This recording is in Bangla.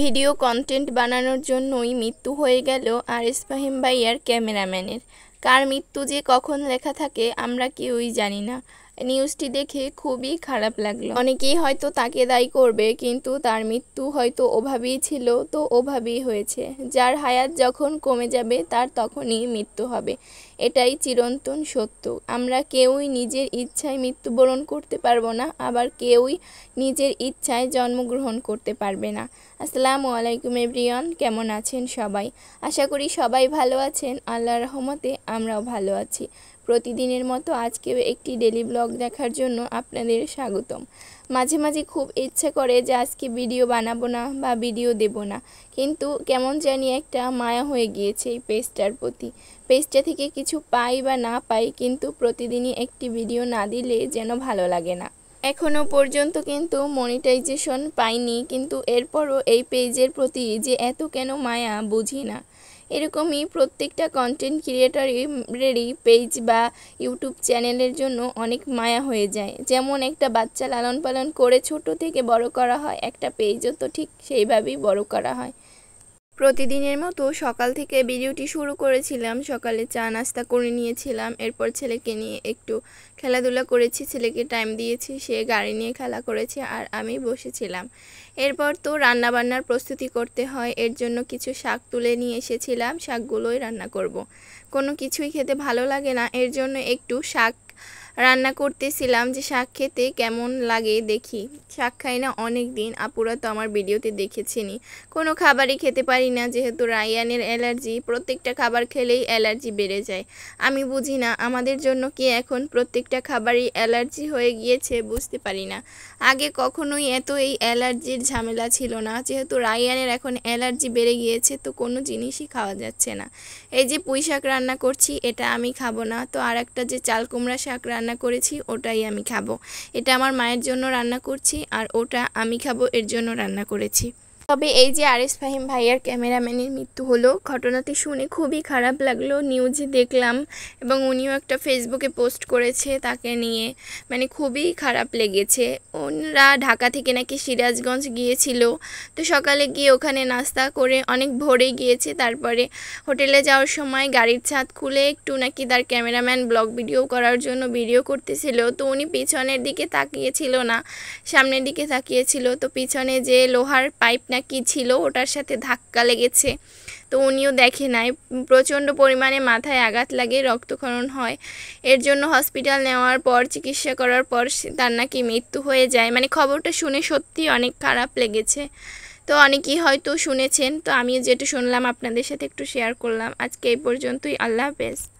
ভিডিও কন্টেন্ট বানানোর জন্যই মৃত্যু হয়ে গেল আর ফাহিম ভাইয়ার ক্যামেরাম্যানের কার মৃত্যু যে কখন লেখা থাকে আমরা কেউই জানি না নিউজটি দেখে খুবই খারাপ লাগলো অনেকেই হয়তো তাকে দায়ী করবে কিন্তু তার মৃত্যু হয়তো ওভাবেই ছিল তো ওভাবেই হয়েছে যার হায়াত যখন কমে যাবে তার তখনই মৃত্যু হবে এটাই চিরন্তন সত্য আমরা কেউই নিজের ইচ্ছায় মৃত্যুবরণ করতে পারবো না আবার কেউই নিজের ইচ্ছায় জন্মগ্রহণ করতে পারবে না আসসালামু আলাইকুম এভরিয়ন কেমন আছেন সবাই আশা করি সবাই ভালো আছেন আল্লাহ রহমতে আমরাও ভালো আছি প্রতিদিনের মতো আজকেও একটি ডেলি ব্লগ দেখার জন্য আপনাদের স্বাগতম মাঝে মাঝে খুব ইচ্ছে করে যে আজকে ভিডিও বানাবো না বা ভিডিও দেব না কিন্তু কেমন জানি একটা মায়া হয়ে গিয়েছে এই পেজটার প্রতি পেজটা থেকে কিছু পাই বা না পাই কিন্তু প্রতিদিনই একটি ভিডিও না দিলে যেন ভালো লাগে না এখনও পর্যন্ত কিন্তু মনিটাইজেশন পাইনি কিন্তু এরপরও এই পেজের প্রতি যে এত কেন মায়া বুঝি না এরকমই প্রত্যেকটা কন্টেন্ট ক্রিয়েটারেরই পেজ বা ইউটিউব চ্যানেলের জন্য অনেক মায়া হয়ে যায় যেমন একটা বাচ্চা লালন পালন করে ছোট থেকে বড় করা হয় একটা পেজও তো ঠিক সেইভাবেই বড় করা হয় প্রতিদিনের মতো সকাল থেকে ভিডিওটি শুরু করেছিলাম সকালে চা নাস্তা করে নিয়েছিলাম এরপর ছেলেকে নিয়ে একটু খেলাধুলা করেছি ছেলেকে টাইম দিয়েছি সে গাড়ি নিয়ে খেলা করেছে আর আমি বসেছিলাম এরপর তো রান্নাবান্নার প্রস্তুতি করতে হয় এর জন্য কিছু শাক তুলে নিয়ে এসেছিলাম শাকগুলোই রান্না করব। কোনো কিছুই খেতে ভালো লাগে না এর জন্য একটু শাক রান্না করতেছিলাম যে শাক খেতে কেমন লাগে দেখি শাক খাই না অনেক দিন আপুরা তো আমার ভিডিওতে দেখেছেনি কোনো খাবারই খেতে পারি না যেহেতু রায়ানের অ্যালার্জি প্রত্যেকটা খাবার খেলেই অ্যালার্জি বেড়ে যায় আমি বুঝি না আমাদের জন্য কি এখন প্রত্যেকটা খাবারই অ্যালার্জি হয়ে গিয়েছে বুঝতে পারি না আগে কখনোই এত এই অ্যালার্জির ঝামেলা ছিল না যেহেতু রায়ানের এখন অ্যালার্জি বেড়ে গিয়েছে তো কোনো জিনিসই খাওয়া যাচ্ছে না এই যে পুঁই শাক রান্না করছি এটা আমি খাবো না তো আর একটা যে চাল কুমড়া শাক রান্না রান্না করেছি ওটাই আমি খাবো এটা আমার মায়ের জন্য রান্না করছি আর ওটা আমি খাবো এর জন্য রান্না করেছি তবে এই যে আরিস ফাহিম ভাইয়ার ক্যামেরাম্যানের মৃত্যু হলো ঘটনাটি শুনে খুবই খারাপ লাগলো নিউজে দেখলাম এবং উনিও একটা ফেসবুকে পোস্ট করেছে তাকে নিয়ে মানে খুবই খারাপ লেগেছে ওনারা ঢাকা থেকে নাকি সিরাজগঞ্জ গিয়েছিল তো সকালে গিয়ে ওখানে নাস্তা করে অনেক ভোরে গিয়েছে তারপরে হোটেলে যাওয়ার সময় গাড়ির ছাদ খুলে একটু নাকি তার ক্যামেরাম্যান ব্লগ ভিডিও করার জন্য ভিডিও করতেছিল তো উনি পিছনের দিকে তাকিয়েছিল না সামনের দিকে তাকিয়েছিল তো পিছনে যে লোহার পাইপ না কি ছিল ওটার সাথে ধাক্কা লেগেছে তো উনিও দেখে নাই প্রচণ্ড পরিমাণে মাথায় আঘাত লাগে রক্তক্ষরণ হয় এর জন্য হসপিটাল নেওয়ার পর চিকিৎসা করার পর তার নাকি মৃত্যু হয়ে যায় মানে খবরটা শুনে সত্যি অনেক খারাপ লেগেছে তো অনেকেই হয়তো শুনেছেন তো আমি যেটা শুনলাম আপনাদের সাথে একটু শেয়ার করলাম আজকে এই পর্যন্তই আল্লাহ হাফেজ